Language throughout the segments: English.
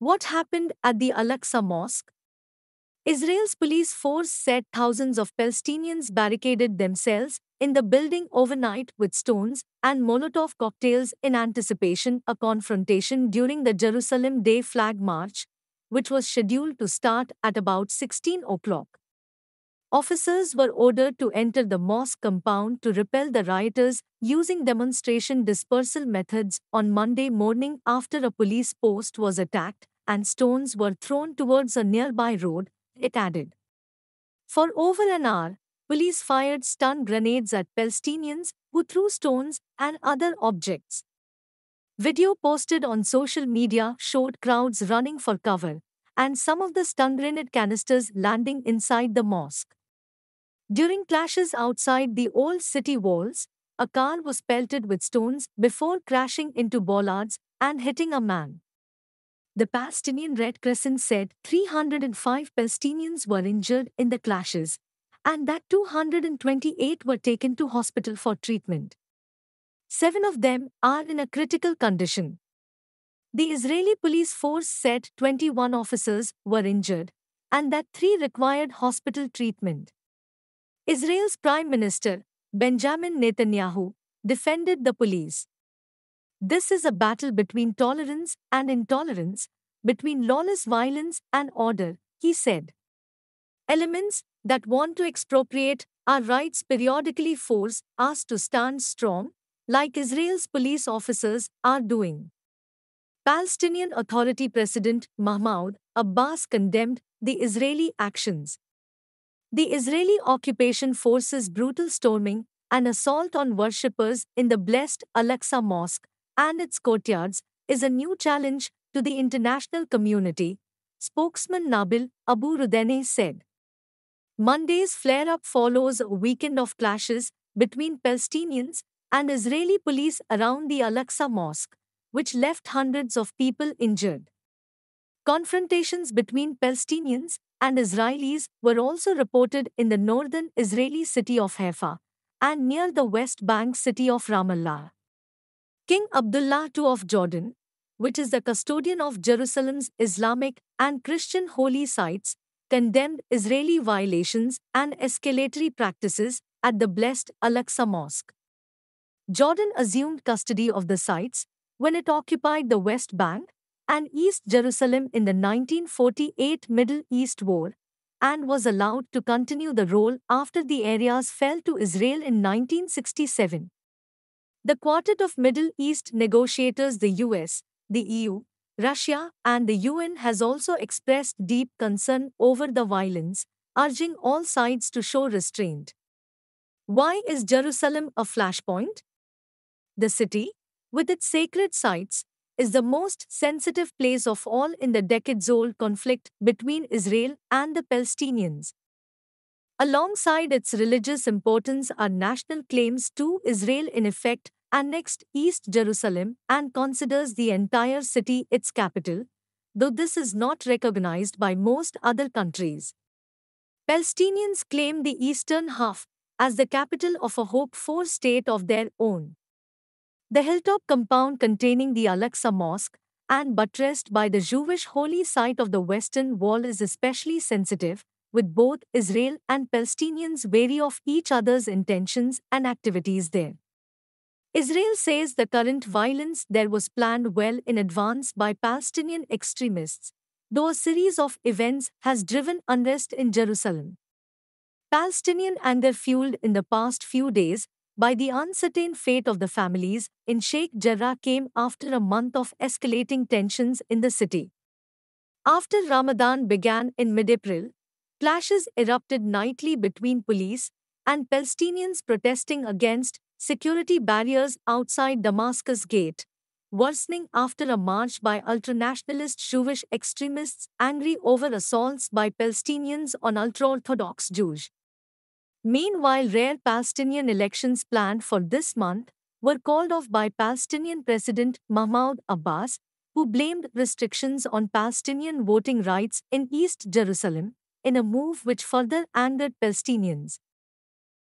What happened at the Al Aqsa Mosque? Israel's police force said thousands of Palestinians barricaded themselves in the building overnight with stones and Molotov cocktails in anticipation a confrontation during the Jerusalem Day flag march, which was scheduled to start at about 16 o'clock. Officers were ordered to enter the mosque compound to repel the rioters using demonstration dispersal methods on Monday morning after a police post was attacked and stones were thrown towards a nearby road, it added. For over an hour, police fired stun grenades at Palestinians who threw stones and other objects. Video posted on social media showed crowds running for cover and some of the stun grenade canisters landing inside the mosque. During clashes outside the old city walls, a car was pelted with stones before crashing into bollards and hitting a man. The Palestinian Red Crescent said 305 Palestinians were injured in the clashes and that 228 were taken to hospital for treatment. Seven of them are in a critical condition. The Israeli police force said 21 officers were injured and that three required hospital treatment. Israel's Prime Minister, Benjamin Netanyahu, defended the police. This is a battle between tolerance and intolerance, between lawless violence and order, he said. Elements that want to expropriate our rights periodically force us to stand strong, like Israel's police officers are doing. Palestinian Authority President Mahmoud Abbas condemned the Israeli actions, the Israeli occupation forces brutal storming and assault on worshippers in the blessed Al-Aqsa Mosque and its courtyards is a new challenge to the international community, spokesman Nabil Abu Rudene said. Monday's flare-up follows a weekend of clashes between Palestinians and Israeli police around the Al-Aqsa Mosque, which left hundreds of people injured. Confrontations between Palestinians and Israelis were also reported in the northern Israeli city of Haifa and near the West Bank city of Ramallah. King Abdullah II of Jordan, which is the custodian of Jerusalem's Islamic and Christian holy sites, condemned Israeli violations and escalatory practices at the blessed Al-Aqsa Mosque. Jordan assumed custody of the sites when it occupied the West Bank and East Jerusalem in the 1948 Middle East War and was allowed to continue the role after the areas fell to Israel in 1967. The quartet of Middle East negotiators, the US, the EU, Russia, and the UN, has also expressed deep concern over the violence, urging all sides to show restraint. Why is Jerusalem a flashpoint? The city, with its sacred sites, is the most sensitive place of all in the decades old conflict between Israel and the Palestinians. Alongside its religious importance are national claims to Israel in effect annexed East Jerusalem and considers the entire city its capital, though this is not recognized by most other countries. Palestinians claim the eastern half as the capital of a hoped for state of their own. The hilltop compound containing the Al-Aqsa Mosque and buttressed by the Jewish holy site of the Western Wall is especially sensitive, with both Israel and Palestinians wary of each other's intentions and activities there. Israel says the current violence there was planned well in advance by Palestinian extremists, though a series of events has driven unrest in Jerusalem. Palestinian anger fueled in the past few days by the uncertain fate of the families in Sheikh Jarrah came after a month of escalating tensions in the city. After Ramadan began in mid April, clashes erupted nightly between police and Palestinians protesting against security barriers outside Damascus Gate, worsening after a march by ultranationalist Jewish extremists angry over assaults by Palestinians on ultra Orthodox Jews. Meanwhile, rare Palestinian elections planned for this month were called off by Palestinian President Mahmoud Abbas, who blamed restrictions on Palestinian voting rights in East Jerusalem in a move which further angered Palestinians.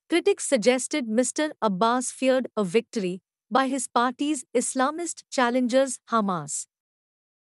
Critics suggested Mr. Abbas feared a victory by his party's Islamist challengers Hamas.